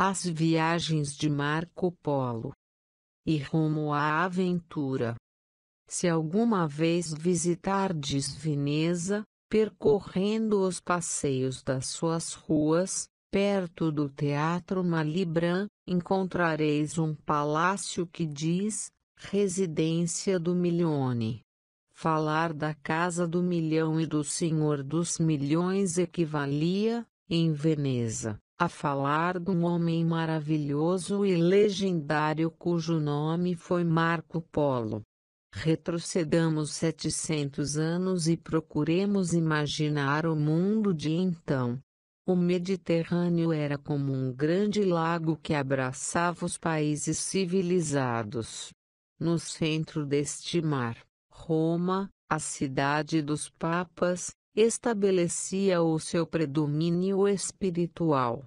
As viagens de Marco Polo e rumo à aventura. Se alguma vez visitardes Veneza, percorrendo os passeios das suas ruas, perto do Teatro Malibran, encontrareis um palácio que diz Residência do Milione. Falar da Casa do Milhão e do Senhor dos Milhões equivalia, em Veneza, a falar de um homem maravilhoso e legendário cujo nome foi Marco Polo. Retrocedamos 700 anos e procuremos imaginar o mundo de então. O Mediterrâneo era como um grande lago que abraçava os países civilizados. No centro deste mar, Roma, a cidade dos papas, estabelecia o seu predomínio espiritual.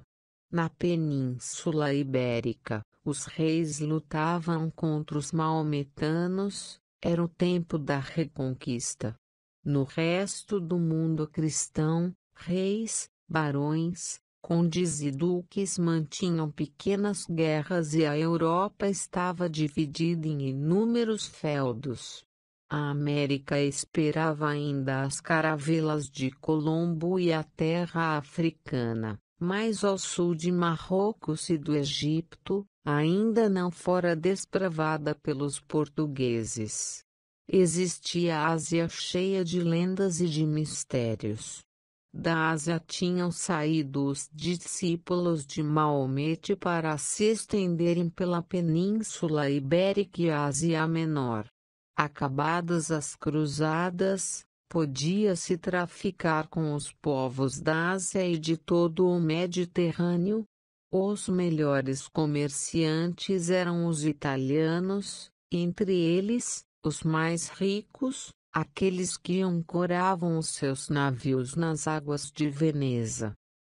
Na Península Ibérica, os reis lutavam contra os maometanos, era o tempo da reconquista. No resto do mundo cristão, reis, barões, condes e duques mantinham pequenas guerras e a Europa estava dividida em inúmeros feudos. A América esperava ainda as caravelas de Colombo e a terra africana, mas ao sul de Marrocos e do Egito, ainda não fora despravada pelos portugueses. Existia a Ásia cheia de lendas e de mistérios. Da Ásia tinham saído os discípulos de Maomet para se estenderem pela Península Ibérica e Ásia Menor. Acabadas as cruzadas, podia-se traficar com os povos da Ásia e de todo o Mediterrâneo. Os melhores comerciantes eram os italianos, entre eles, os mais ricos, aqueles que ancoravam os seus navios nas águas de Veneza.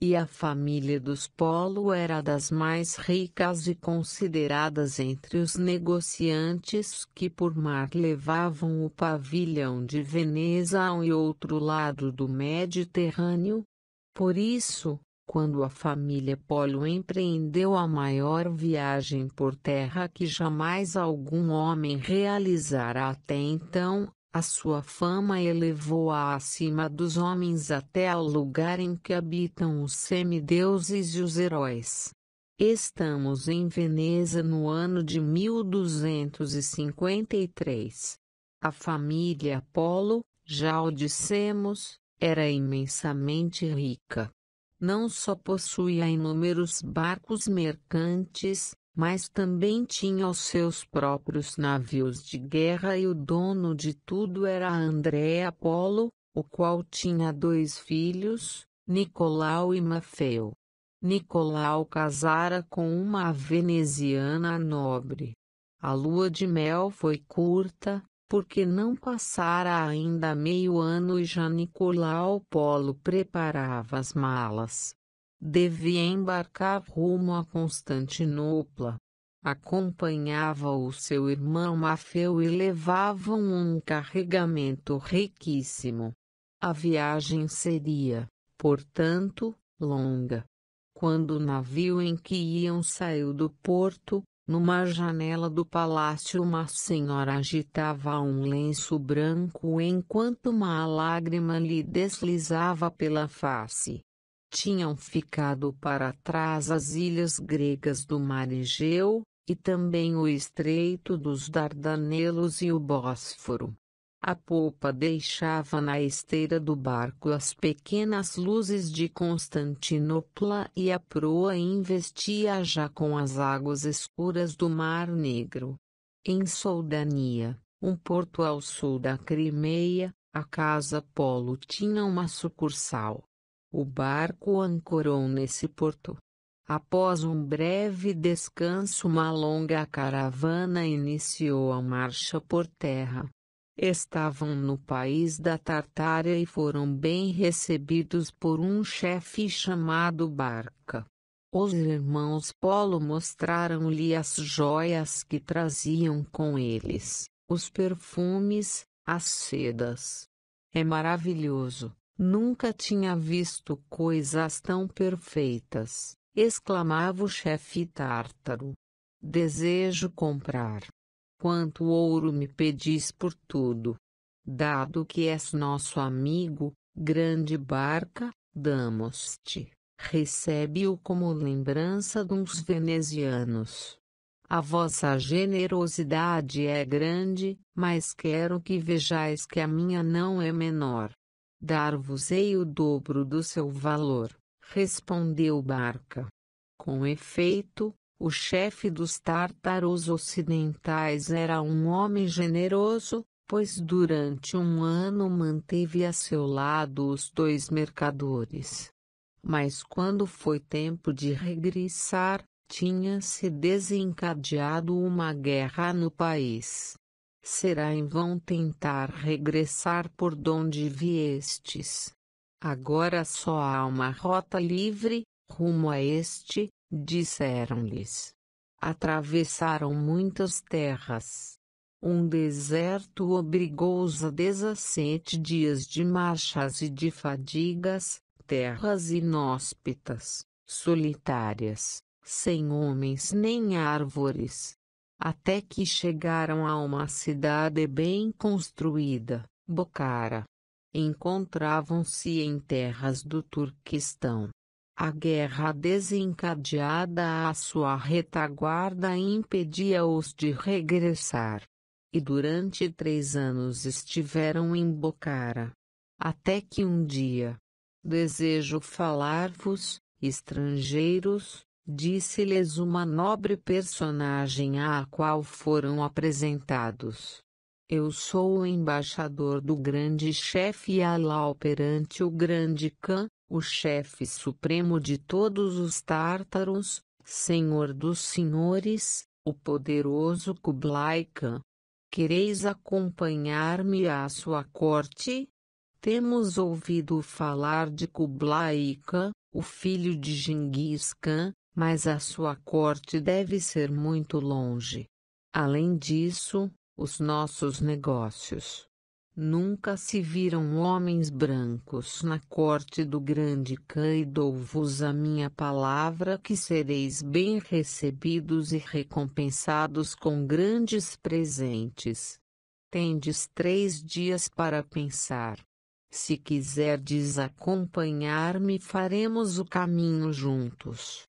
E a família dos Polo era das mais ricas e consideradas entre os negociantes que por mar levavam o pavilhão de Veneza um e outro lado do Mediterrâneo. Por isso, quando a família Polo empreendeu a maior viagem por terra que jamais algum homem realizara até então, a sua fama elevou-a acima dos homens até ao lugar em que habitam os semideuses e os heróis. Estamos em Veneza no ano de 1253. A família Apolo, já o dissemos, era imensamente rica. Não só possuía inúmeros barcos mercantes, mas também tinha os seus próprios navios de guerra e o dono de tudo era André Apolo, o qual tinha dois filhos, Nicolau e Mafeu. Nicolau casara com uma veneziana nobre. A lua de mel foi curta, porque não passara ainda meio ano e já Nicolau Polo preparava as malas devia embarcar rumo a Constantinopla. Acompanhava-o seu irmão Mafeu e levavam um carregamento riquíssimo. A viagem seria, portanto, longa. Quando o navio em que iam saiu do porto, numa janela do palácio uma senhora agitava um lenço branco enquanto uma lágrima lhe deslizava pela face tinham ficado para trás as ilhas gregas do Mar Egeu, e também o Estreito dos Dardanelos e o Bósforo. A polpa deixava na esteira do barco as pequenas luzes de Constantinopla e a proa investia já com as águas escuras do Mar Negro. Em Soldania, um porto ao sul da Crimeia, a Casa Polo tinha uma sucursal. O barco ancorou nesse porto. Após um breve descanso, uma longa caravana iniciou a marcha por terra. Estavam no país da Tartária e foram bem recebidos por um chefe chamado Barca. Os irmãos Polo mostraram-lhe as joias que traziam com eles, os perfumes, as sedas. É maravilhoso, Nunca tinha visto coisas tão perfeitas, exclamava o chefe tártaro. Desejo comprar. Quanto ouro me pedis por tudo? Dado que és nosso amigo, grande barca, damos-te. Recebe-o como lembrança dos venezianos. A vossa generosidade é grande, mas quero que vejais que a minha não é menor. Dar-vos-ei o dobro do seu valor, respondeu Barca. Com efeito, o chefe dos tártaros ocidentais era um homem generoso, pois durante um ano manteve a seu lado os dois mercadores. Mas quando foi tempo de regressar, tinha se desencadeado uma guerra no país será em vão tentar regressar por donde viestes. Agora só há uma rota livre, rumo a este, disseram-lhes. Atravessaram muitas terras. Um deserto obrigou-os a 17 dias de marchas e de fadigas, terras inóspitas, solitárias, sem homens nem árvores, até que chegaram a uma cidade bem construída, Bocara. Encontravam-se em terras do Turquistão. A guerra desencadeada à sua retaguarda impedia-os de regressar. E durante três anos estiveram em Bocara. Até que um dia. Desejo falar-vos, estrangeiros, Disse-lhes uma nobre personagem à qual foram apresentados. Eu sou o embaixador do grande chefe Alau perante o grande Khan, o chefe supremo de todos os tártaros, senhor dos senhores, o poderoso Kublai Khan. Quereis acompanhar-me à sua corte? Temos ouvido falar de Kublai Khan, o filho de Genghis Khan, mas a sua corte deve ser muito longe. Além disso, os nossos negócios. Nunca se viram homens brancos na corte do grande Cã e dou-vos a minha palavra que sereis bem recebidos e recompensados com grandes presentes. Tendes três dias para pensar. Se quiserdes acompanhar-me, faremos o caminho juntos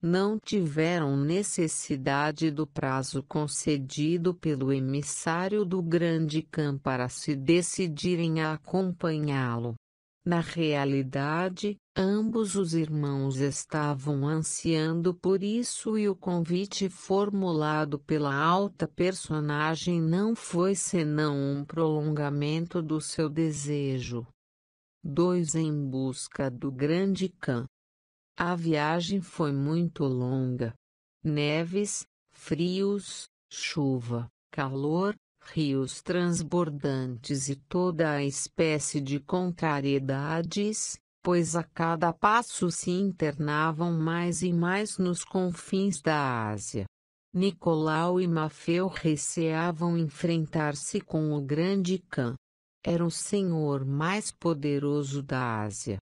não tiveram necessidade do prazo concedido pelo emissário do Grande Cã para se decidirem a acompanhá-lo. Na realidade, ambos os irmãos estavam ansiando por isso e o convite formulado pela alta personagem não foi senão um prolongamento do seu desejo. 2 Em busca do grande Khan a viagem foi muito longa. Neves, frios, chuva, calor, rios transbordantes e toda a espécie de contrariedades, pois a cada passo se internavam mais e mais nos confins da Ásia. Nicolau e Mafeu receavam enfrentar-se com o grande Khan. Era o senhor mais poderoso da Ásia.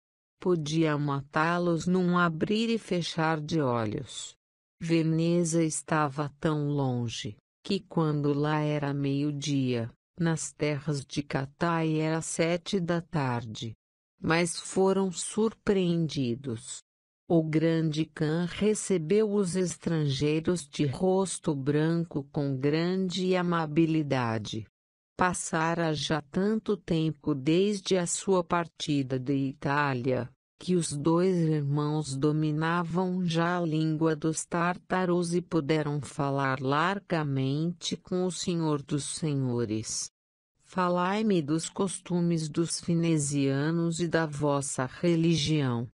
Podia matá-los num abrir e fechar de olhos. Veneza estava tão longe, que quando lá era meio-dia, nas terras de Catai era sete da tarde. Mas foram surpreendidos. O grande Khan recebeu os estrangeiros de rosto branco com grande amabilidade. Passara já tanto tempo desde a sua partida de Itália, que os dois irmãos dominavam já a língua dos tártaros e puderam falar largamente com o Senhor dos Senhores. Falai-me dos costumes dos finesianos e da vossa religião.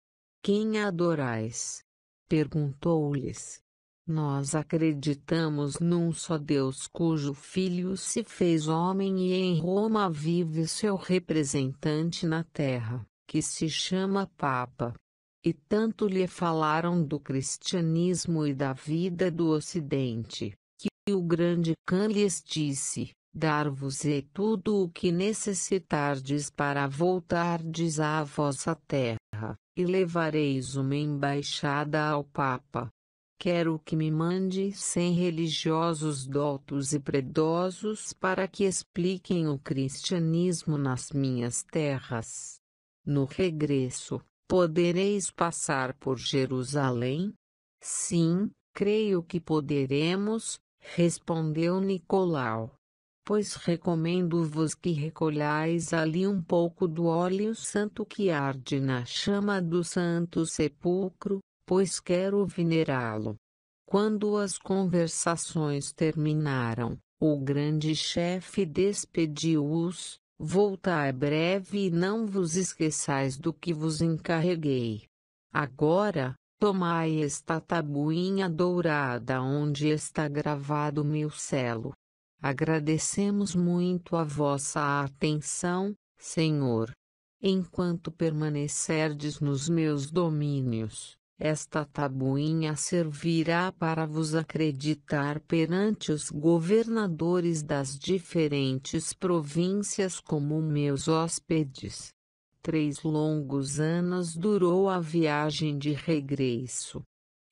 Quem adorais? Perguntou-lhes. Nós acreditamos num só Deus cujo Filho se fez homem e em Roma vive seu representante na terra, que se chama Papa. E tanto lhe falaram do cristianismo e da vida do Ocidente, que o grande Cã lhes disse: Dar-vos-ei tudo o que necessitardes para voltardes à vossa terra, e levareis uma embaixada ao Papa Quero que me mande cem religiosos doutos e predosos para que expliquem o cristianismo nas minhas terras. No regresso, podereis passar por Jerusalém? Sim, creio que poderemos, respondeu Nicolau. Pois recomendo-vos que recolhais ali um pouco do óleo santo que arde na chama do Santo Sepulcro, pois quero venerá-lo. Quando as conversações terminaram, o grande chefe despediu-os, voltai breve e não vos esqueçais do que vos encarreguei. Agora, tomai esta tabuinha dourada onde está gravado meu selo. Agradecemos muito a vossa atenção, Senhor. Enquanto permanecerdes nos meus domínios, esta tabuinha servirá para vos acreditar perante os governadores das diferentes províncias como meus hóspedes. Três longos anos durou a viagem de regresso.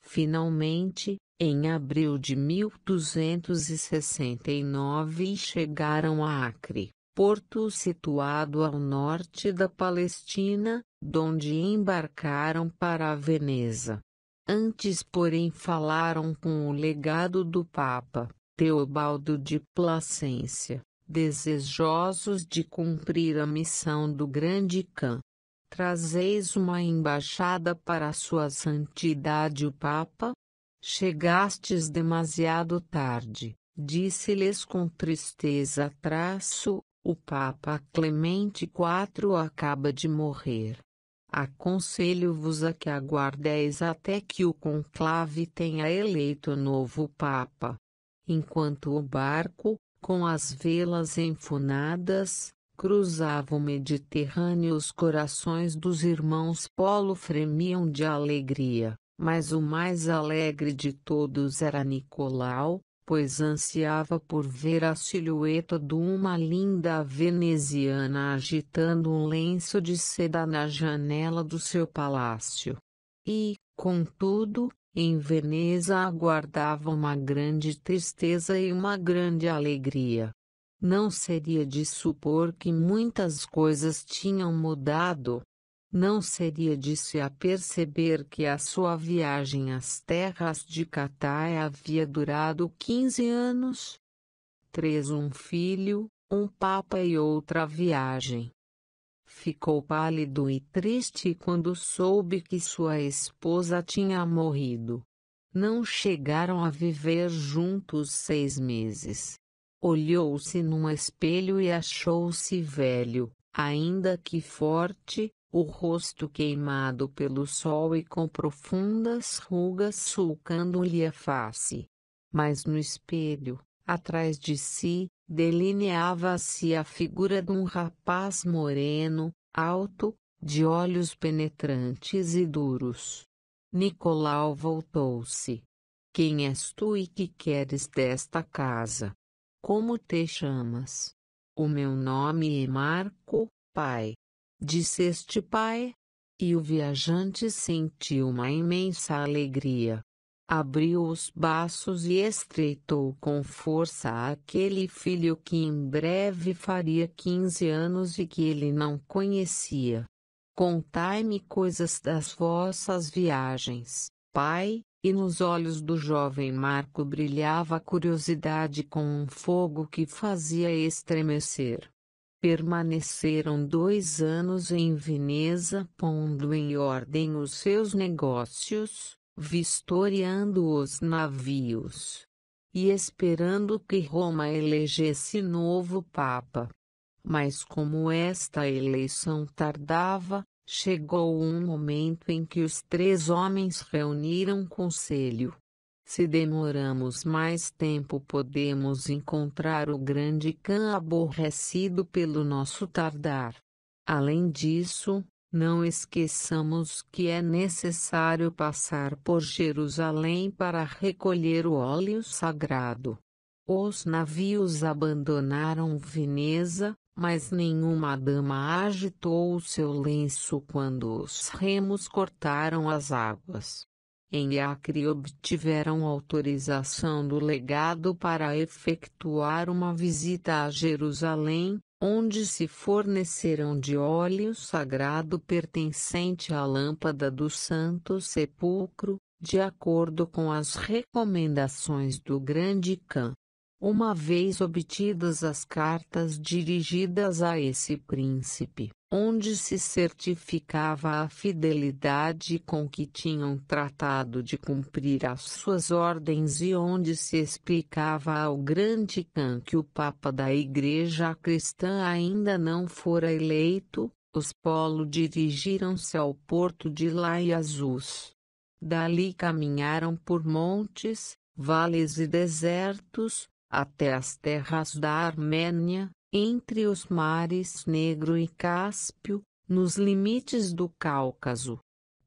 Finalmente, em abril de 1269 chegaram a Acre, porto situado ao norte da Palestina, donde embarcaram para a Veneza. Antes, porém, falaram com o legado do Papa, Teobaldo de Placência, desejosos de cumprir a missão do Grande Cã. Trazeis uma embaixada para Sua Santidade o Papa? Chegastes demasiado tarde, disse-lhes com tristeza. Traço, o Papa Clemente IV acaba de morrer. Aconselho-vos a que aguardeis até que o conclave tenha eleito novo Papa. Enquanto o barco, com as velas enfunadas, cruzava o Mediterrâneo, os corações dos irmãos Polo fremiam de alegria, mas o mais alegre de todos era Nicolau, pois ansiava por ver a silhueta de uma linda veneziana agitando um lenço de seda na janela do seu palácio. E, contudo, em Veneza aguardava uma grande tristeza e uma grande alegria. Não seria de supor que muitas coisas tinham mudado, não seria de se aperceber que a sua viagem às terras de Catar havia durado quinze anos? Três um filho, um papa e outra viagem. Ficou pálido e triste quando soube que sua esposa tinha morrido. Não chegaram a viver juntos seis meses. Olhou-se num espelho e achou-se velho, ainda que forte, o rosto queimado pelo sol e com profundas rugas sulcando-lhe a face. Mas no espelho, atrás de si, delineava-se a figura de um rapaz moreno, alto, de olhos penetrantes e duros. Nicolau voltou-se. Quem és tu e que queres desta casa? Como te chamas? O meu nome é Marco, pai disse este pai. E o viajante sentiu uma imensa alegria. Abriu os braços e estreitou com força aquele filho que em breve faria quinze anos e que ele não conhecia. Contai-me coisas das vossas viagens, pai, e nos olhos do jovem Marco brilhava a curiosidade com um fogo que fazia estremecer. Permaneceram dois anos em Veneza pondo em ordem os seus negócios, vistoriando os navios. E esperando que Roma elegesse novo Papa. Mas como esta eleição tardava, chegou um momento em que os três homens reuniram conselho se demoramos mais tempo, podemos encontrar o grande Khan aborrecido pelo nosso tardar. Além disso, não esqueçamos que é necessário passar por Jerusalém para recolher o óleo sagrado. Os navios abandonaram Veneza, mas nenhuma dama agitou o seu lenço quando os remos cortaram as águas em Acre obtiveram autorização do legado para efetuar uma visita a Jerusalém, onde se forneceram de óleo sagrado pertencente à lâmpada do Santo Sepulcro, de acordo com as recomendações do Grande Cã uma vez obtidas as cartas dirigidas a esse príncipe, onde se certificava a fidelidade com que tinham tratado de cumprir as suas ordens e onde se explicava ao grande Khan que o Papa da Igreja Cristã ainda não fora eleito, os polo dirigiram-se ao porto de Laiazus. Dali caminharam por montes, vales e desertos, até as terras da Armênia, entre os mares Negro e Cáspio, nos limites do Cáucaso.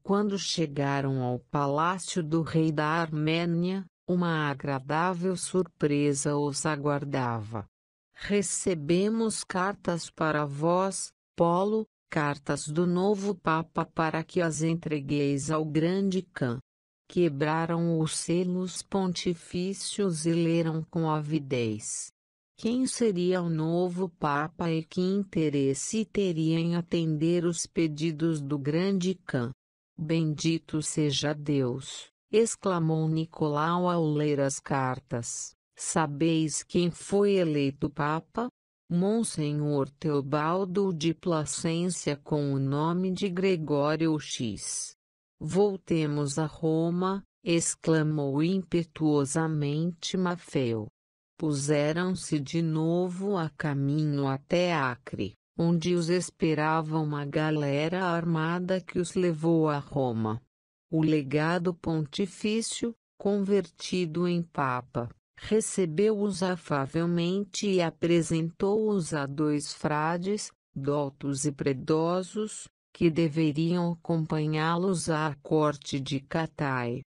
Quando chegaram ao palácio do rei da Armênia, uma agradável surpresa os aguardava. Recebemos cartas para vós, Polo, cartas do novo Papa para que as entregueis ao grande Cã quebraram os selos pontifícios e leram com avidez. Quem seria o novo Papa e que interesse teria em atender os pedidos do grande Cã? Bendito seja Deus, exclamou Nicolau ao ler as cartas. Sabeis quem foi eleito Papa? Monsenhor Teobaldo de Placência com o nome de Gregório X. Voltemos a Roma, exclamou impetuosamente Mafeu. Puseram-se de novo a caminho até Acre, onde os esperava uma galera armada que os levou a Roma. O legado pontifício, convertido em Papa, recebeu-os afavelmente e apresentou-os a dois frades, doutos e predosos, que deveriam acompanhá-los à corte de Catai.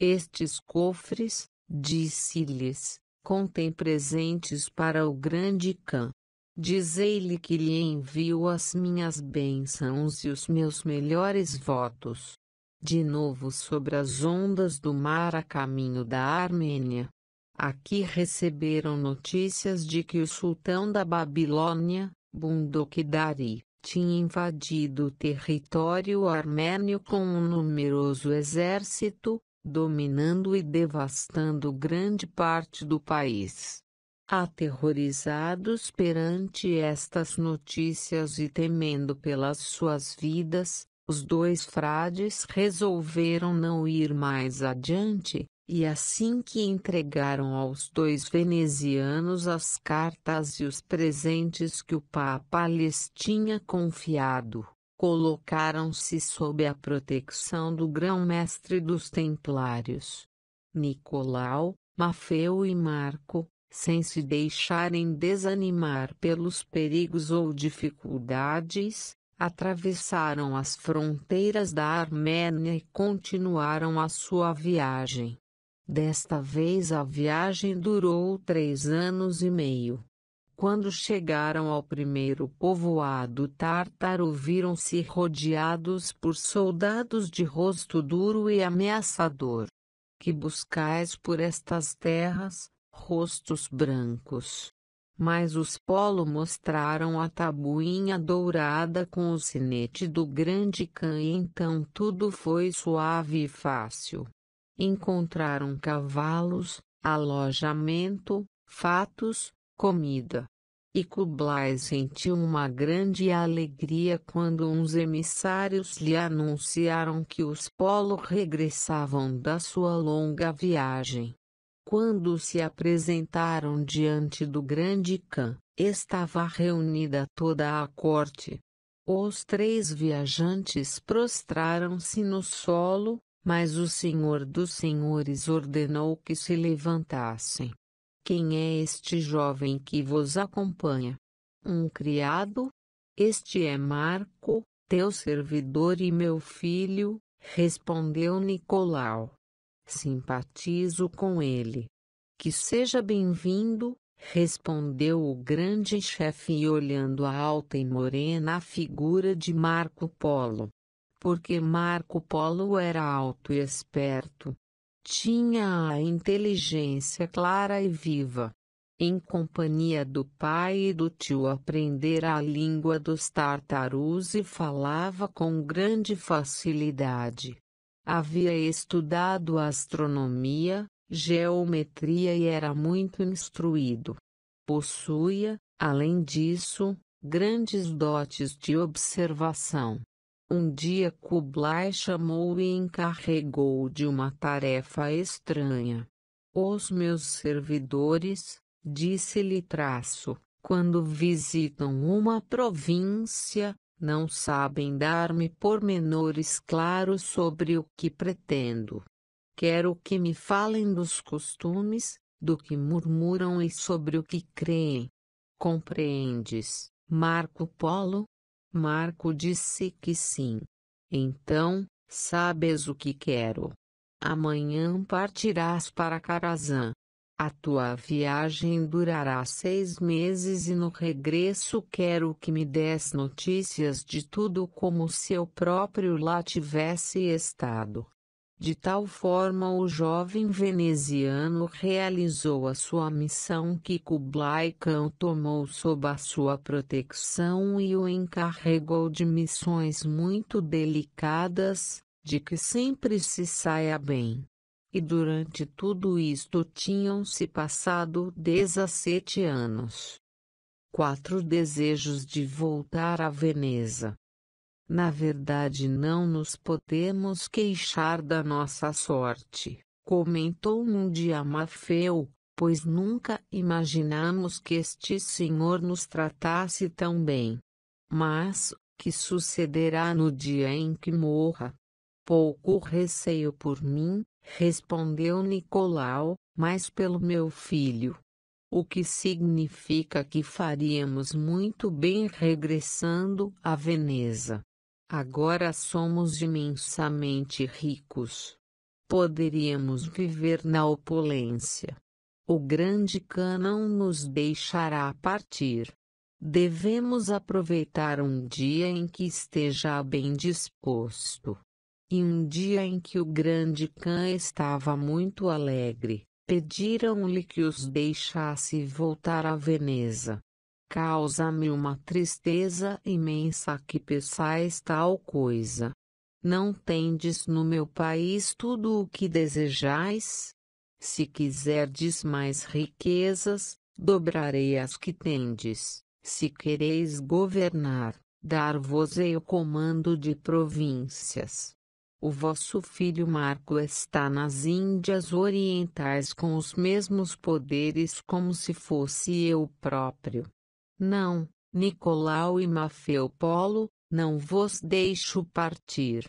Estes cofres, disse-lhes, contêm presentes para o grande Cã. Dizei-lhe que lhe envio as minhas bênçãos e os meus melhores votos. De novo sobre as ondas do mar a caminho da Armênia. Aqui receberam notícias de que o sultão da Babilônia, Bundoquidari, tinha invadido o território armênio com um numeroso exército, dominando e devastando grande parte do país. Aterrorizados perante estas notícias e temendo pelas suas vidas, os dois frades resolveram não ir mais adiante, e assim que entregaram aos dois venezianos as cartas e os presentes que o Papa lhes tinha confiado, colocaram-se sob a proteção do grão-mestre dos templários. Nicolau, Mafeu e Marco, sem se deixarem desanimar pelos perigos ou dificuldades, atravessaram as fronteiras da Armênia e continuaram a sua viagem. Desta vez a viagem durou três anos e meio. Quando chegaram ao primeiro povoado tártaro, viram-se rodeados por soldados de rosto duro e ameaçador. Que buscais por estas terras, rostos brancos? Mas os polo mostraram a tabuinha dourada com o sinete do grande cã e então tudo foi suave e fácil encontraram cavalos, alojamento, fatos, comida. E Kublai sentiu uma grande alegria quando uns emissários lhe anunciaram que os polo regressavam da sua longa viagem. Quando se apresentaram diante do grande Khan, estava reunida toda a corte. Os três viajantes prostraram-se no solo, mas o Senhor dos Senhores ordenou que se levantassem. Quem é este jovem que vos acompanha? Um criado? Este é Marco, teu servidor e meu filho, respondeu Nicolau. Simpatizo com ele. Que seja bem-vindo, respondeu o grande chefe olhando a alta e morena figura de Marco Polo porque Marco Polo era alto e esperto. Tinha a inteligência clara e viva. Em companhia do pai e do tio aprendera a língua dos tartarus e falava com grande facilidade. Havia estudado astronomia, geometria e era muito instruído. Possuía, além disso, grandes dotes de observação. Um dia Kublai chamou e encarregou de uma tarefa estranha. Os meus servidores, disse-lhe traço, quando visitam uma província, não sabem dar-me pormenores claros sobre o que pretendo. Quero que me falem dos costumes, do que murmuram e sobre o que creem. Compreendes, Marco Polo? Marco disse que sim. Então, sabes o que quero. Amanhã partirás para Carazan. A tua viagem durará seis meses e no regresso quero que me des notícias de tudo como se eu próprio lá tivesse estado. De tal forma o jovem veneziano realizou a sua missão que Kublai Khan tomou sob a sua proteção e o encarregou de missões muito delicadas, de que sempre se saia bem. E durante tudo isto tinham-se passado 17 anos. Quatro desejos de voltar à Veneza. Na verdade, não nos podemos queixar da nossa sorte, comentou um dia Mafeu, pois nunca imaginamos que este senhor nos tratasse tão bem. Mas, que sucederá no dia em que morra? Pouco receio por mim, respondeu Nicolau, mas pelo meu filho. O que significa que faríamos muito bem regressando a Veneza. Agora somos imensamente ricos. Poderíamos viver na opulência. O grande canão nos deixará partir. Devemos aproveitar um dia em que esteja bem disposto. E um dia em que o grande Cã estava muito alegre, pediram-lhe que os deixasse voltar a Veneza. Causa-me uma tristeza imensa que pensais tal coisa. Não tendes no meu país tudo o que desejais? Se quiserdes mais riquezas, dobrarei as que tendes. Se quereis governar, dar-vos-ei o comando de províncias. O vosso filho Marco está nas Índias Orientais com os mesmos poderes como se fosse eu próprio. Não, Nicolau e Mafeu Polo, não vos deixo partir.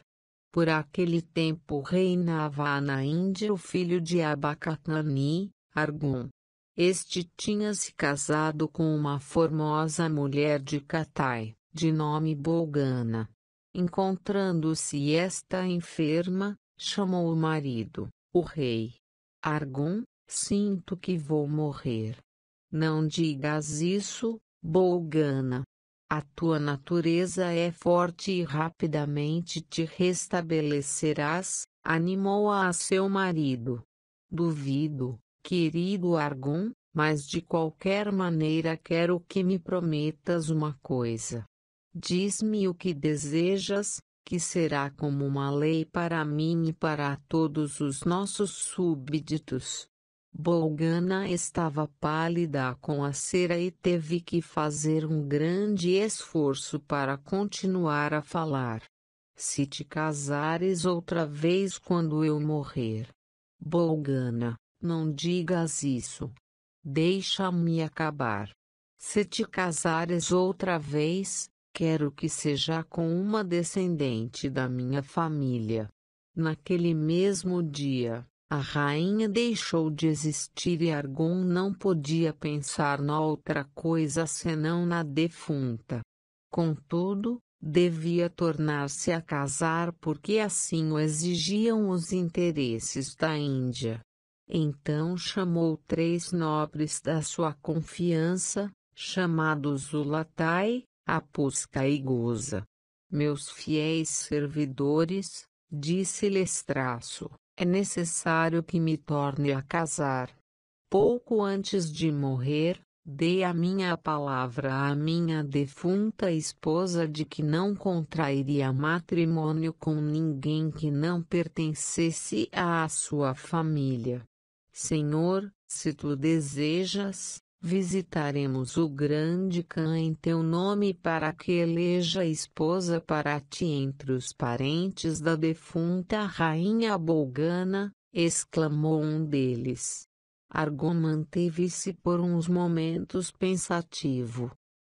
Por aquele tempo reinava na Índia o filho de Abacatani, Argum. Este tinha se casado com uma formosa mulher de Catai, de nome Bolgana. Encontrando-se esta enferma, chamou o marido, o rei. Argum, sinto que vou morrer. Não digas isso, Bolgana. A tua natureza é forte e rapidamente te restabelecerás, animou-a a seu marido. Duvido, querido Argon, mas de qualquer maneira quero que me prometas uma coisa. Diz-me o que desejas, que será como uma lei para mim e para todos os nossos súbditos. Bolgana estava pálida com a cera e teve que fazer um grande esforço para continuar a falar. Se te casares outra vez quando eu morrer. Bolgana, não digas isso. Deixa-me acabar. Se te casares outra vez, quero que seja com uma descendente da minha família. Naquele mesmo dia, a rainha deixou de existir e Argon não podia pensar na outra coisa senão na defunta. Contudo, devia tornar-se a casar porque assim o exigiam os interesses da Índia. Então chamou três nobres da sua confiança, chamados Ulatai, Apusca e Goza. Meus fiéis servidores, disse-lhes traço é necessário que me torne a casar. Pouco antes de morrer, dei a minha palavra à minha defunta esposa de que não contrairia matrimônio com ninguém que não pertencesse à sua família. Senhor, se tu desejas, Visitaremos o grande Cã em teu nome para que eleja esposa para ti entre os parentes da defunta rainha Bolgana, exclamou um deles. Argon manteve-se por uns momentos pensativo.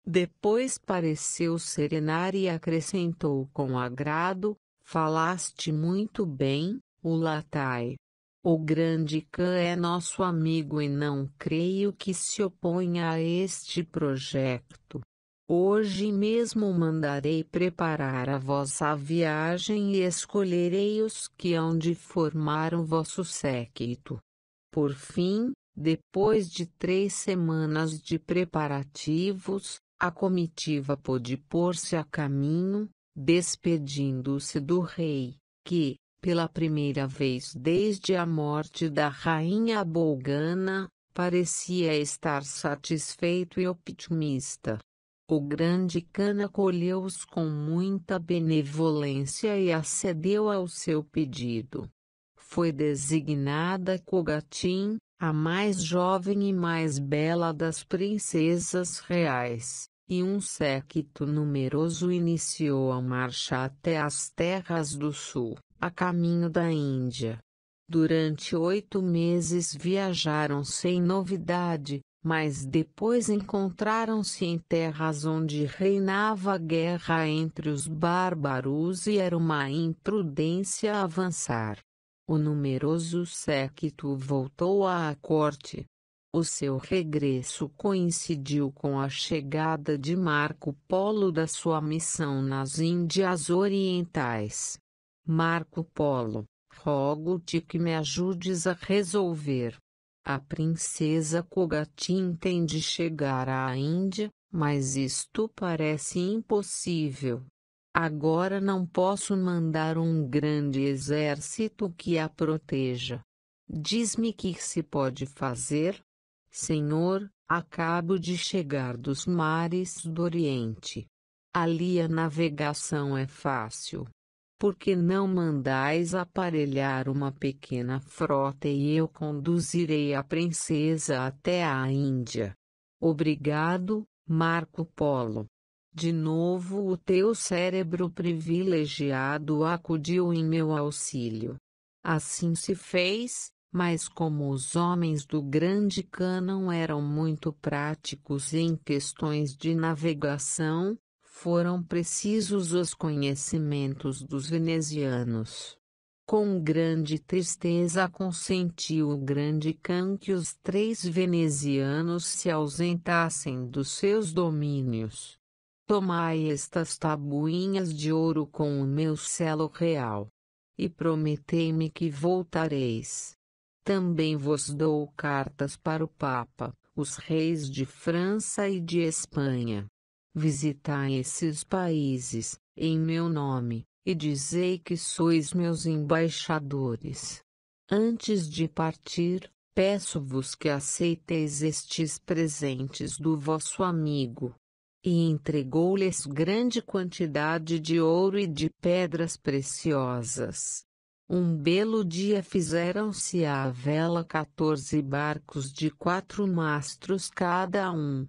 Depois pareceu serenar e acrescentou com agrado: Falaste muito bem, Ulatai. O grande Khan é nosso amigo e não creio que se oponha a este projeto. Hoje mesmo mandarei preparar a vossa viagem e escolherei os que hão de formar o vosso séquito. Por fim, depois de três semanas de preparativos, a comitiva pôde pôr-se a caminho, despedindo-se do rei, que, pela primeira vez desde a morte da rainha Bolgana, parecia estar satisfeito e optimista. O grande cana acolheu-os com muita benevolência e acedeu ao seu pedido. Foi designada Kogatin, a mais jovem e mais bela das princesas reais e um séquito numeroso iniciou a marcha até as terras do sul a caminho da Índia. Durante oito meses viajaram sem novidade, mas depois encontraram-se em terras onde reinava guerra entre os bárbaros e era uma imprudência avançar. O numeroso séquito voltou à corte. O seu regresso coincidiu com a chegada de Marco Polo da sua missão nas Índias Orientais. Marco Polo, rogo-te que me ajudes a resolver. A princesa tem de chegar à Índia, mas isto parece impossível. Agora não posso mandar um grande exército que a proteja. Diz-me que se pode fazer? Senhor, acabo de chegar dos mares do Oriente. Ali a navegação é fácil porque não mandais aparelhar uma pequena frota e eu conduzirei a princesa até a Índia. Obrigado, Marco Polo. De novo o teu cérebro privilegiado acudiu em meu auxílio. Assim se fez, mas como os homens do Grande Cânon eram muito práticos em questões de navegação, foram precisos os conhecimentos dos venezianos. Com grande tristeza consentiu o grande cã que os três venezianos se ausentassem dos seus domínios. Tomai estas tabuinhas de ouro com o meu selo real. E prometei-me que voltareis. Também vos dou cartas para o Papa, os reis de França e de Espanha, Visitai esses países, em meu nome, e dizei que sois meus embaixadores. Antes de partir, peço-vos que aceiteis estes presentes do vosso amigo. E entregou-lhes grande quantidade de ouro e de pedras preciosas. Um belo dia fizeram-se à vela quatorze barcos de quatro mastros cada um,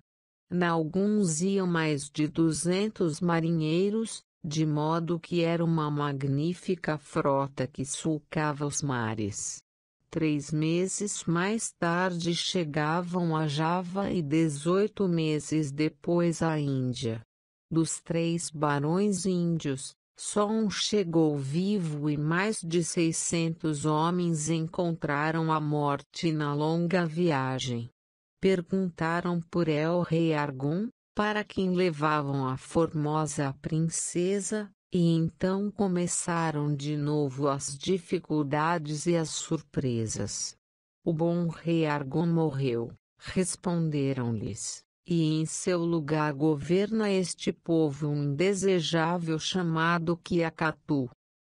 na alguns iam mais de duzentos marinheiros, de modo que era uma magnífica frota que sulcava os mares. Três meses mais tarde chegavam a Java e dezoito meses depois à Índia. Dos três barões índios, só um chegou vivo e mais de seiscentos homens encontraram a morte na longa viagem. Perguntaram por El Rei Argon, para quem levavam a formosa princesa, e então começaram de novo as dificuldades e as surpresas. O bom rei Argon morreu, responderam-lhes, e em seu lugar governa este povo um indesejável chamado Kiakatu.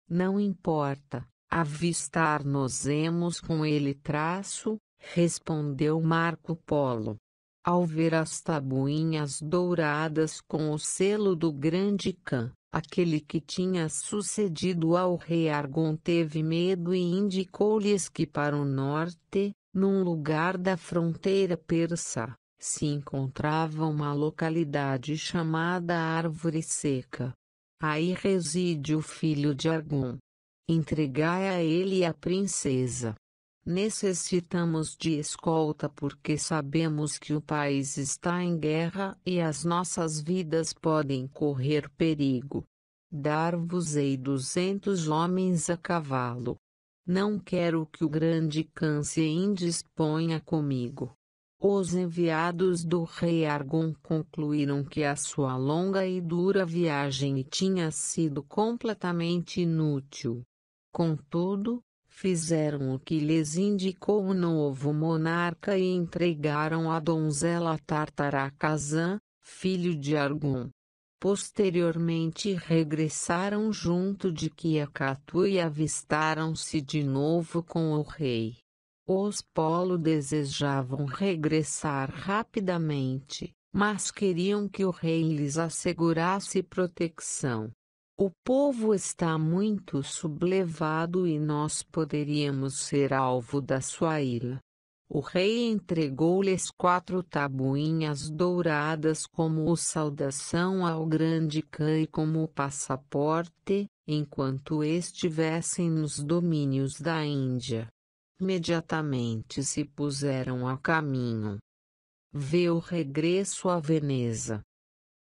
Não importa, avistar-nos-emos com ele traço, respondeu Marco Polo. Ao ver as tabuinhas douradas com o selo do grande Khan, aquele que tinha sucedido ao rei Argon teve medo e indicou-lhes que para o norte, num lugar da fronteira persa, se encontrava uma localidade chamada Árvore Seca. Aí reside o filho de Argon. Entregai a ele a princesa. Necessitamos de escolta porque sabemos que o país está em guerra e as nossas vidas podem correr perigo. Dar-vos-ei duzentos homens a cavalo. Não quero que o grande cã se indisponha comigo. Os enviados do rei Argon concluíram que a sua longa e dura viagem tinha sido completamente inútil. Contudo, fizeram o que lhes indicou o novo monarca e entregaram a donzela Tartaracazã, filho de Argun. Posteriormente regressaram junto de Kiakatu e avistaram-se de novo com o rei. Os Polo desejavam regressar rapidamente, mas queriam que o rei lhes assegurasse proteção. O povo está muito sublevado e nós poderíamos ser alvo da sua ira. O rei entregou-lhes quatro tabuinhas douradas como saudação ao grande cã e como passaporte, enquanto estivessem nos domínios da Índia. Imediatamente se puseram a caminho. Vê o regresso a Veneza.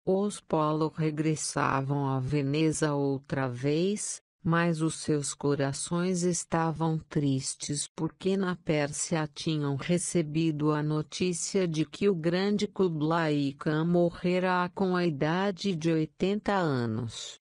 Os Polo regressavam a Veneza outra vez, mas os seus corações estavam tristes porque na Pérsia tinham recebido a notícia de que o grande Kublai Khan morrerá com a idade de 80 anos.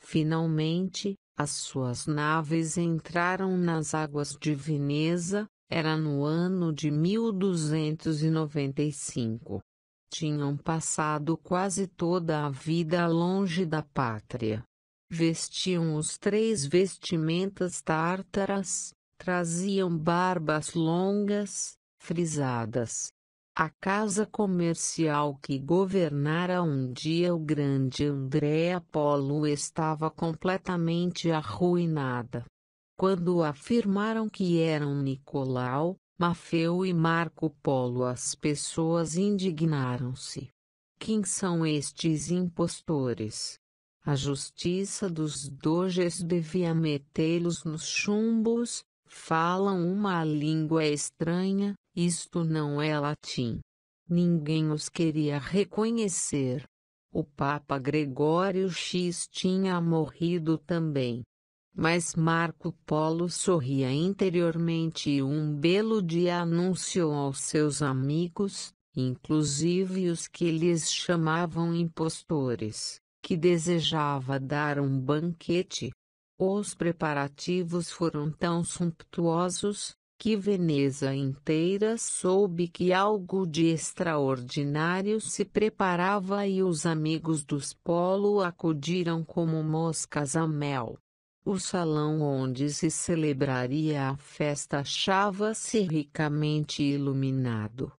Finalmente, as suas naves entraram nas águas de Veneza, era no ano de 1295. Tinham passado quase toda a vida longe da pátria. Vestiam os três vestimentas tártaras, traziam barbas longas, frisadas. A casa comercial que governara um dia o grande André Apolo estava completamente arruinada. Quando afirmaram que eram Nicolau, Mafeu e Marco Polo as pessoas indignaram-se. Quem são estes impostores? A justiça dos doges devia metê-los nos chumbos, falam uma língua estranha, isto não é latim. Ninguém os queria reconhecer. O Papa Gregório X tinha morrido também. Mas Marco Polo sorria interiormente e um belo dia anunciou aos seus amigos, inclusive os que lhes chamavam impostores, que desejava dar um banquete. Os preparativos foram tão sumptuosos, que Veneza inteira soube que algo de extraordinário se preparava e os amigos dos Polo acudiram como moscas a mel. O salão onde se celebraria a festa achava-se ricamente iluminado.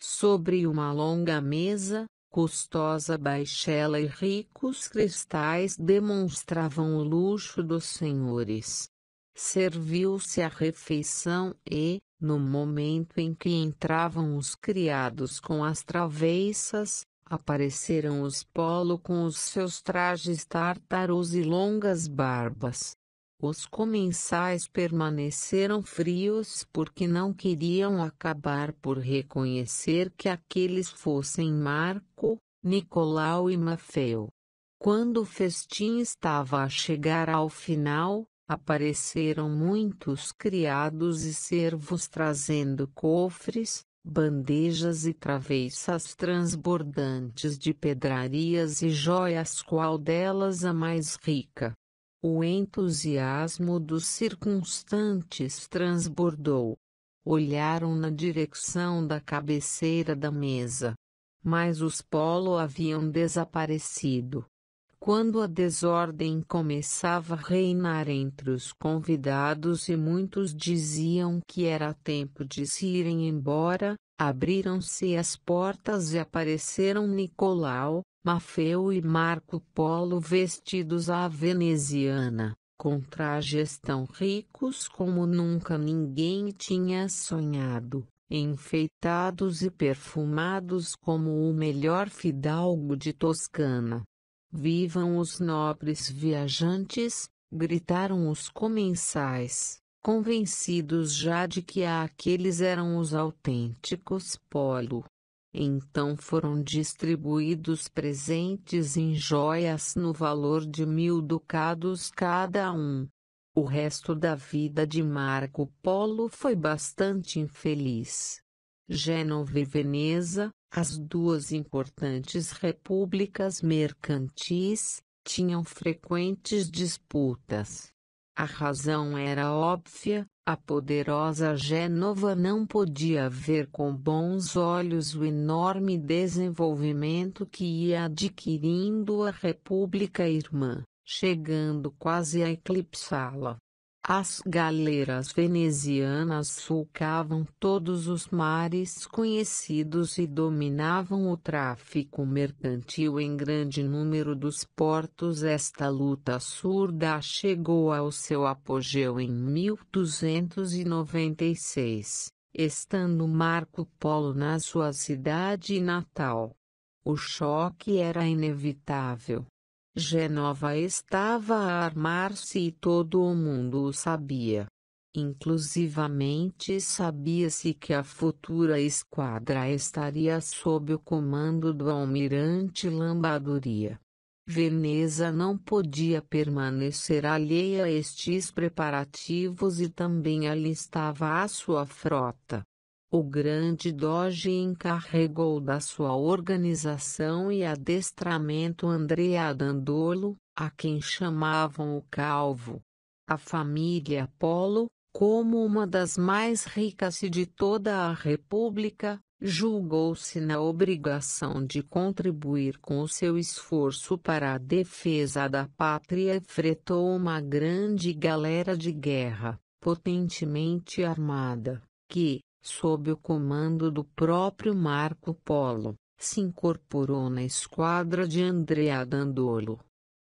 Sobre uma longa mesa, custosa baixela e ricos cristais demonstravam o luxo dos senhores. Serviu-se a refeição e, no momento em que entravam os criados com as travessas, Apareceram os polo com os seus trajes tártaros e longas barbas. Os comensais permaneceram frios porque não queriam acabar por reconhecer que aqueles fossem Marco, Nicolau e Mafeu. Quando o festim estava a chegar ao final, apareceram muitos criados e servos trazendo cofres, bandejas e travessas transbordantes de pedrarias e joias, qual delas a mais rica? O entusiasmo dos circunstantes transbordou. Olharam na direção da cabeceira da mesa. Mas os polo haviam desaparecido quando a desordem começava a reinar entre os convidados e muitos diziam que era tempo de se irem embora, abriram-se as portas e apareceram Nicolau, Mafeu e Marco Polo vestidos à veneziana, com trajes tão ricos como nunca ninguém tinha sonhado enfeitados e perfumados como o melhor fidalgo de Toscana. Vivam os nobres viajantes, gritaram os comensais, convencidos já de que aqueles eram os autênticos polo. Então foram distribuídos presentes em joias no valor de mil ducados cada um. O resto da vida de Marco Polo foi bastante infeliz. Gênova e Veneza, as duas importantes repúblicas mercantis, tinham frequentes disputas. A razão era óbvia, a poderosa Gênova não podia ver com bons olhos o enorme desenvolvimento que ia adquirindo a República Irmã, chegando quase a eclipsá-la. As galeras venezianas sulcavam todos os mares conhecidos e dominavam o tráfico mercantil em grande número dos portos. Esta luta surda chegou ao seu apogeu em 1296, estando Marco Polo na sua cidade natal. O choque era inevitável Genova estava a armar-se e todo o mundo o sabia. Inclusivamente sabia-se que a futura esquadra estaria sob o comando do almirante Lambadoria. Veneza não podia permanecer alheia a estes preparativos e também alistava a sua frota. O grande doge encarregou da sua organização e adestramento Andrea Dandolo, a quem chamavam o Calvo. A família Apolo, como uma das mais ricas de toda a República, julgou-se na obrigação de contribuir com seu esforço para a defesa da pátria e fretou uma grande galera de guerra, potentemente armada, que, sob o comando do próprio Marco Polo, se incorporou na esquadra de Andrea Dandolo.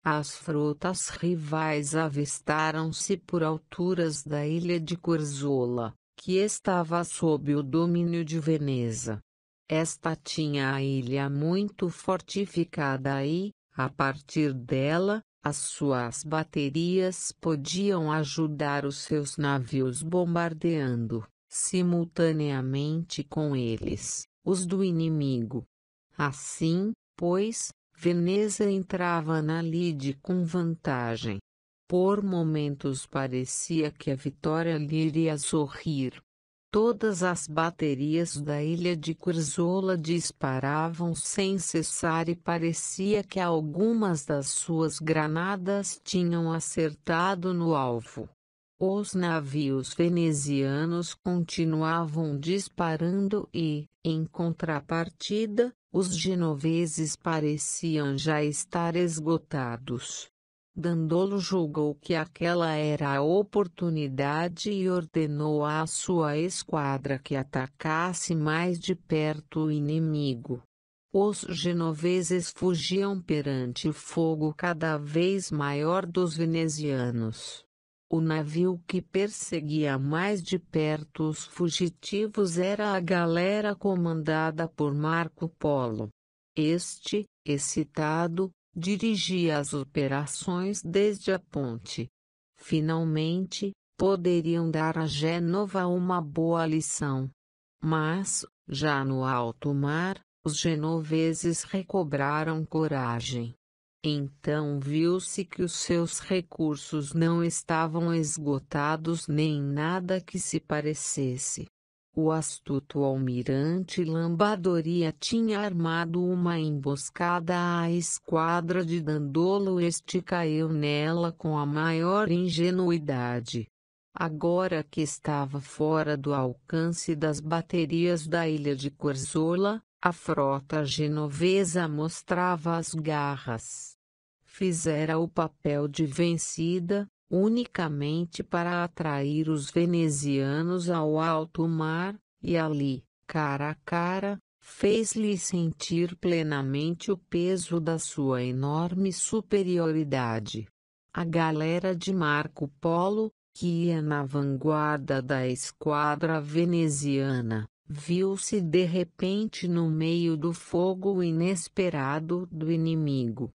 As frotas rivais avistaram-se por alturas da ilha de Corzola, que estava sob o domínio de Veneza. Esta tinha a ilha muito fortificada e, a partir dela, as suas baterias podiam ajudar os seus navios bombardeando simultaneamente com eles, os do inimigo. Assim, pois, Veneza entrava na lide com vantagem. Por momentos parecia que a vitória lhe iria sorrir. Todas as baterias da ilha de Curzola disparavam sem cessar e parecia que algumas das suas granadas tinham acertado no alvo. Os navios venezianos continuavam disparando e, em contrapartida, os genoveses pareciam já estar esgotados. Dandolo julgou que aquela era a oportunidade e ordenou à sua esquadra que atacasse mais de perto o inimigo. Os genoveses fugiam perante o fogo cada vez maior dos venezianos. O navio que perseguia mais de perto os fugitivos era a galera comandada por Marco Polo. Este, excitado, dirigia as operações desde a ponte. Finalmente, poderiam dar a Gênova uma boa lição. Mas, já no alto mar, os genoveses recobraram coragem. Então viu-se que os seus recursos não estavam esgotados nem nada que se parecesse. O astuto almirante Lambadoria tinha armado uma emboscada à esquadra de Dandolo este caiu nela com a maior ingenuidade. Agora que estava fora do alcance das baterias da ilha de Corzola, a frota genovesa mostrava as garras fizera o papel de vencida, unicamente para atrair os venezianos ao alto mar, e ali, cara a cara, fez-lhe sentir plenamente o peso da sua enorme superioridade. A galera de Marco Polo, que ia na vanguarda da esquadra veneziana, viu-se de repente no meio do fogo inesperado do inimigo.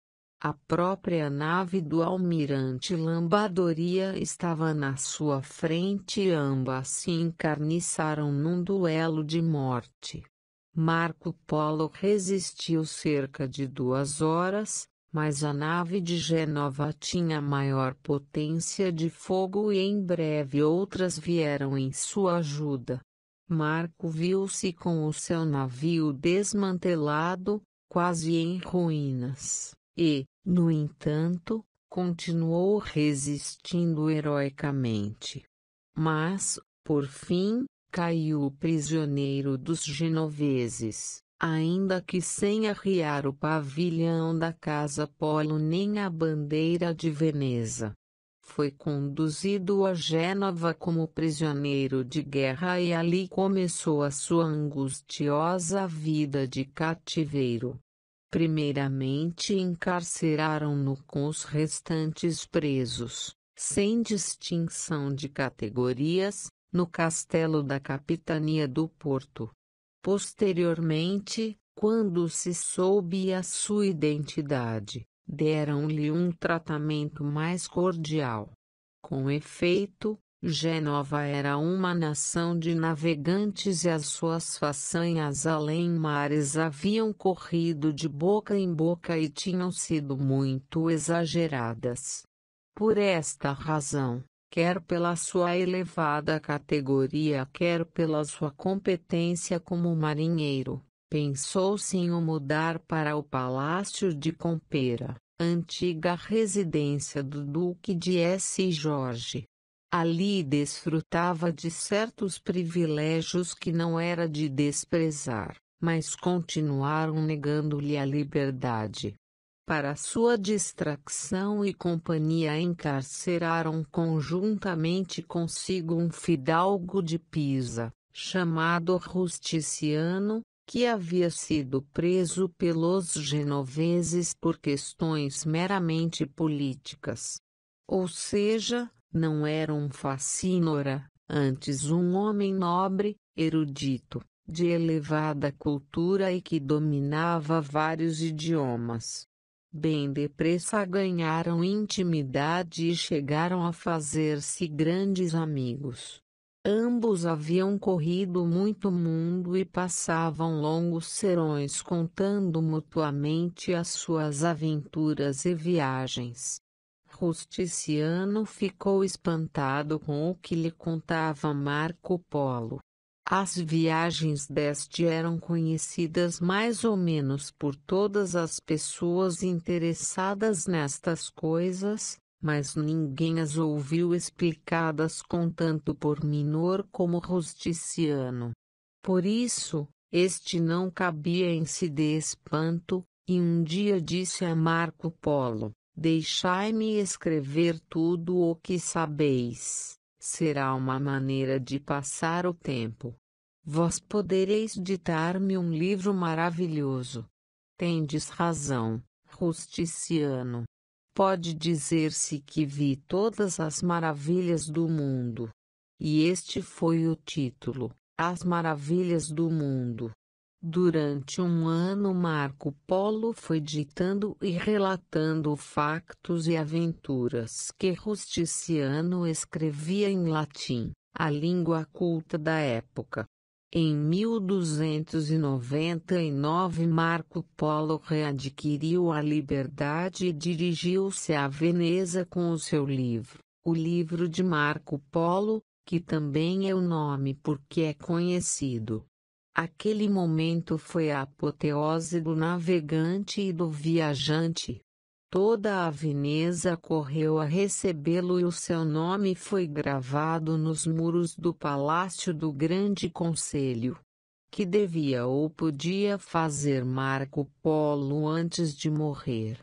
A própria nave do almirante Lambadoria estava na sua frente e ambas se encarniçaram num duelo de morte. Marco Polo resistiu cerca de duas horas, mas a nave de Genova tinha maior potência de fogo e em breve outras vieram em sua ajuda. Marco viu-se com o seu navio desmantelado, quase em ruínas e, no entanto, continuou resistindo heroicamente. Mas, por fim, caiu prisioneiro dos genoveses, ainda que sem arriar o pavilhão da Casa Polo nem a bandeira de Veneza. Foi conduzido a Génova como prisioneiro de guerra e ali começou a sua angustiosa vida de cativeiro primeiramente encarceraram-no com os restantes presos, sem distinção de categorias, no castelo da capitania do Porto. Posteriormente, quando se soube a sua identidade, deram-lhe um tratamento mais cordial. Com efeito, Gênova era uma nação de navegantes e as suas façanhas além mares haviam corrido de boca em boca e tinham sido muito exageradas. Por esta razão, quer pela sua elevada categoria, quer pela sua competência como marinheiro, pensou-se em o mudar para o Palácio de Compera, antiga residência do Duque de S. Jorge Ali desfrutava de certos privilégios que não era de desprezar, mas continuaram negando-lhe a liberdade. Para sua distração e companhia encarceraram conjuntamente consigo um fidalgo de Pisa, chamado Rusticiano, que havia sido preso pelos genoveses por questões meramente políticas. Ou seja, não era um facínora, antes um homem nobre, erudito, de elevada cultura e que dominava vários idiomas. Bem depressa ganharam intimidade e chegaram a fazer-se grandes amigos. Ambos haviam corrido muito mundo e passavam longos serões contando mutuamente as suas aventuras e viagens. Rusticiano ficou espantado com o que lhe contava Marco Polo. As viagens deste eram conhecidas mais ou menos por todas as pessoas interessadas nestas coisas, mas ninguém as ouviu explicadas com tanto pormenor como Rusticiano. Por isso, este não cabia em si de espanto, e um dia disse a Marco Polo: Deixai-me escrever tudo o que sabeis, será uma maneira de passar o tempo. Vós podereis ditar-me um livro maravilhoso. Tendes razão, Rusticiano. Pode dizer-se que vi todas as maravilhas do mundo. E este foi o título: As Maravilhas do Mundo. Durante um ano Marco Polo foi ditando e relatando factos e aventuras que Rusticiano escrevia em latim, a língua culta da época. Em 1299 Marco Polo readquiriu a liberdade e dirigiu-se a Veneza com o seu livro, o livro de Marco Polo, que também é o nome porque é conhecido Aquele momento foi a apoteose do navegante e do viajante. Toda a Veneza correu a recebê-lo e o seu nome foi gravado nos muros do Palácio do Grande Conselho. Que devia ou podia fazer Marco Polo antes de morrer.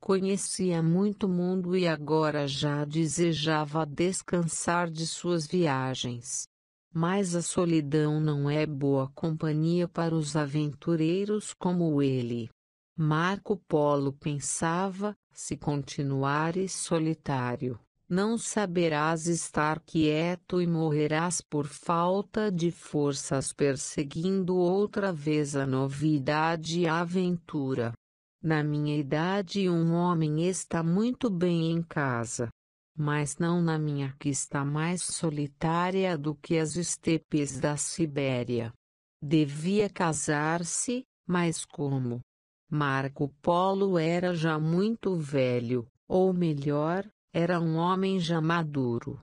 Conhecia muito mundo e agora já desejava descansar de suas viagens. Mas a solidão não é boa companhia para os aventureiros como ele. Marco Polo pensava: se continuares solitário, não saberás estar quieto e morrerás por falta de forças perseguindo outra vez a novidade e a aventura. Na minha idade, um homem está muito bem em casa, mas não na minha que está mais solitária do que as estepes da Sibéria. Devia casar-se, mas como? Marco Polo era já muito velho, ou melhor, era um homem já maduro.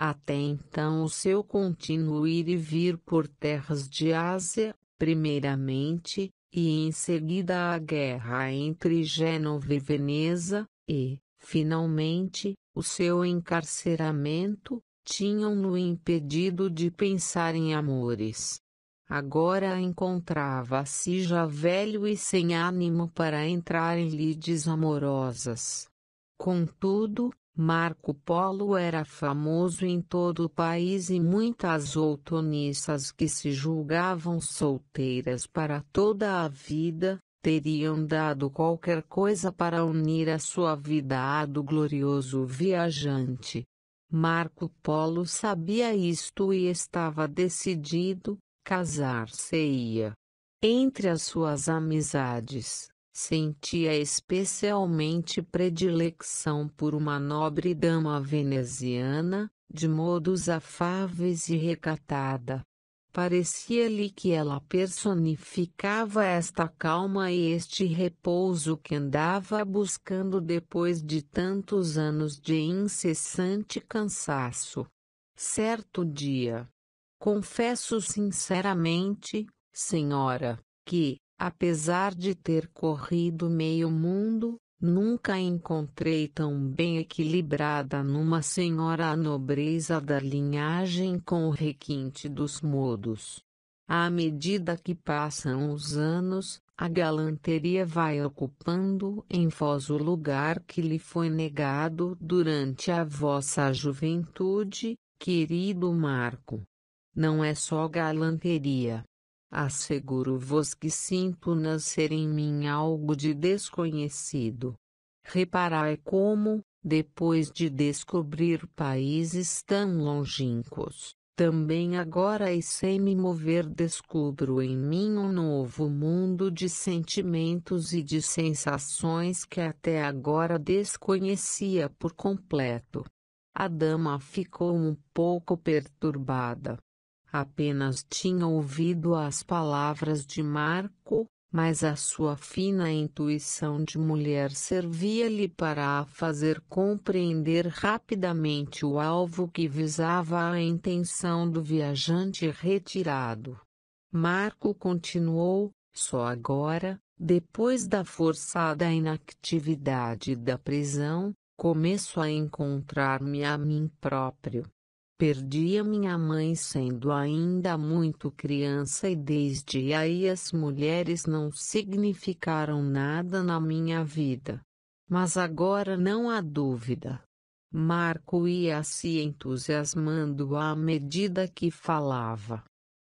Até então o seu contínuo ir e vir por terras de Ásia, primeiramente, e em seguida a guerra entre Gênova e Veneza, e, finalmente, o seu encarceramento, tinham-no impedido de pensar em amores. Agora encontrava-se já velho e sem ânimo para entrar em lides amorosas. Contudo, Marco Polo era famoso em todo o país e muitas outonistas que se julgavam solteiras para toda a vida, teriam dado qualquer coisa para unir a sua vida à do glorioso viajante. Marco Polo sabia isto e estava decidido, casar-se-ia. Entre as suas amizades, sentia especialmente predileção por uma nobre dama veneziana, de modos afáveis e recatada, Parecia-lhe que ela personificava esta calma e este repouso que andava buscando depois de tantos anos de incessante cansaço. Certo dia. Confesso sinceramente, senhora, que, apesar de ter corrido meio mundo, Nunca encontrei tão bem equilibrada numa senhora a nobreza da linhagem com o requinte dos modos. À medida que passam os anos, a galanteria vai ocupando em vós o lugar que lhe foi negado durante a vossa juventude, querido Marco. Não é só galanteria. Asseguro-vos que sinto nascer em mim algo de desconhecido. Reparai é como, depois de descobrir países tão longínquos, também agora e sem me mover descubro em mim um novo mundo de sentimentos e de sensações que até agora desconhecia por completo. A dama ficou um pouco perturbada, Apenas tinha ouvido as palavras de Marco, mas a sua fina intuição de mulher servia-lhe para a fazer compreender rapidamente o alvo que visava a intenção do viajante retirado. Marco continuou, só agora, depois da forçada inactividade da prisão, começo a encontrar-me a mim próprio. Perdi a minha mãe sendo ainda muito criança e desde aí as mulheres não significaram nada na minha vida. Mas agora não há dúvida. Marco ia se entusiasmando à medida que falava.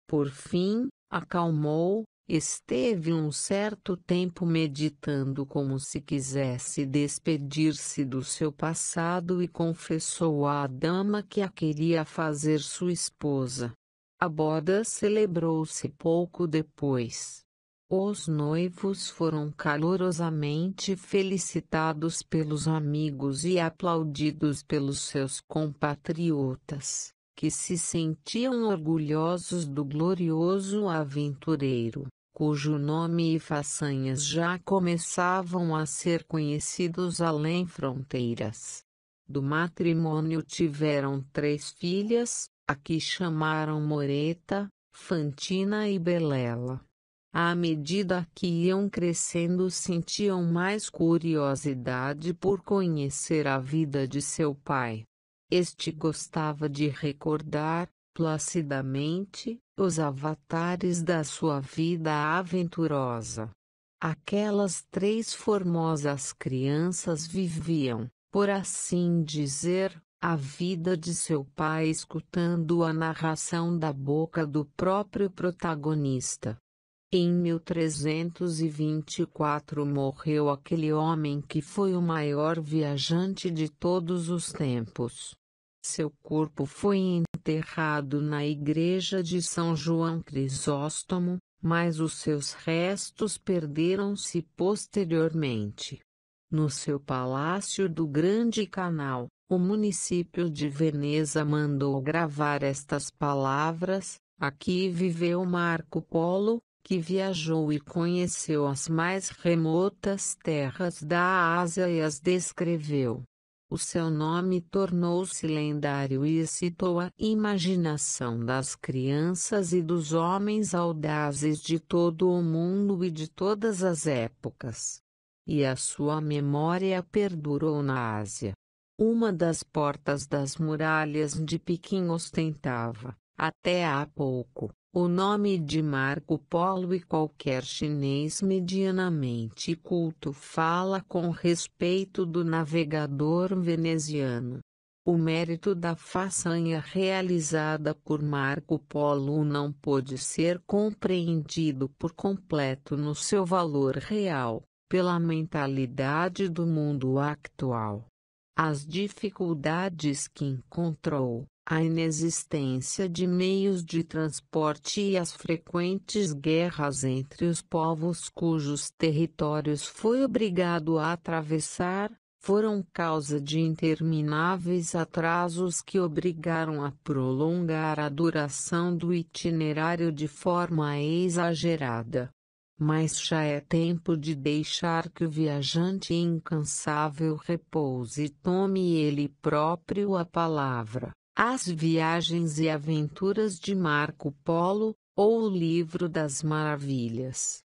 Por fim, acalmou, Esteve um certo tempo meditando como se quisesse despedir-se do seu passado e confessou à dama que a queria fazer sua esposa. A boda celebrou-se pouco depois. Os noivos foram calorosamente felicitados pelos amigos e aplaudidos pelos seus compatriotas que se sentiam orgulhosos do glorioso aventureiro, cujo nome e façanhas já começavam a ser conhecidos além fronteiras. Do matrimônio tiveram três filhas, a que chamaram Moreta, Fantina e Belela. À medida que iam crescendo, sentiam mais curiosidade por conhecer a vida de seu pai. Este gostava de recordar, placidamente, os avatares da sua vida aventurosa. Aquelas três formosas crianças viviam, por assim dizer, a vida de seu pai escutando a narração da boca do próprio protagonista. Em 1324 morreu aquele homem que foi o maior viajante de todos os tempos. Seu corpo foi enterrado na igreja de São João Crisóstomo, mas os seus restos perderam-se posteriormente. No seu palácio do Grande Canal, o município de Veneza mandou gravar estas palavras: Aqui viveu Marco Polo, que viajou e conheceu as mais remotas terras da Ásia e as descreveu. O seu nome tornou-se lendário e excitou a imaginação das crianças e dos homens audazes de todo o mundo e de todas as épocas. E a sua memória perdurou na Ásia. Uma das portas das muralhas de Pequim ostentava, até há pouco, o nome de Marco Polo e qualquer chinês medianamente culto fala com respeito do navegador veneziano. O mérito da façanha realizada por Marco Polo não pôde ser compreendido por completo no seu valor real, pela mentalidade do mundo actual. As dificuldades que encontrou, a inexistência de meios de transporte e as frequentes guerras entre os povos cujos territórios foi obrigado a atravessar, foram causa de intermináveis atrasos que obrigaram a prolongar a duração do itinerário de forma exagerada. Mas já é tempo de deixar que o viajante incansável repouse e tome ele próprio a palavra. As Viagens e Aventuras de Marco Polo, ou O Livro das Maravilhas.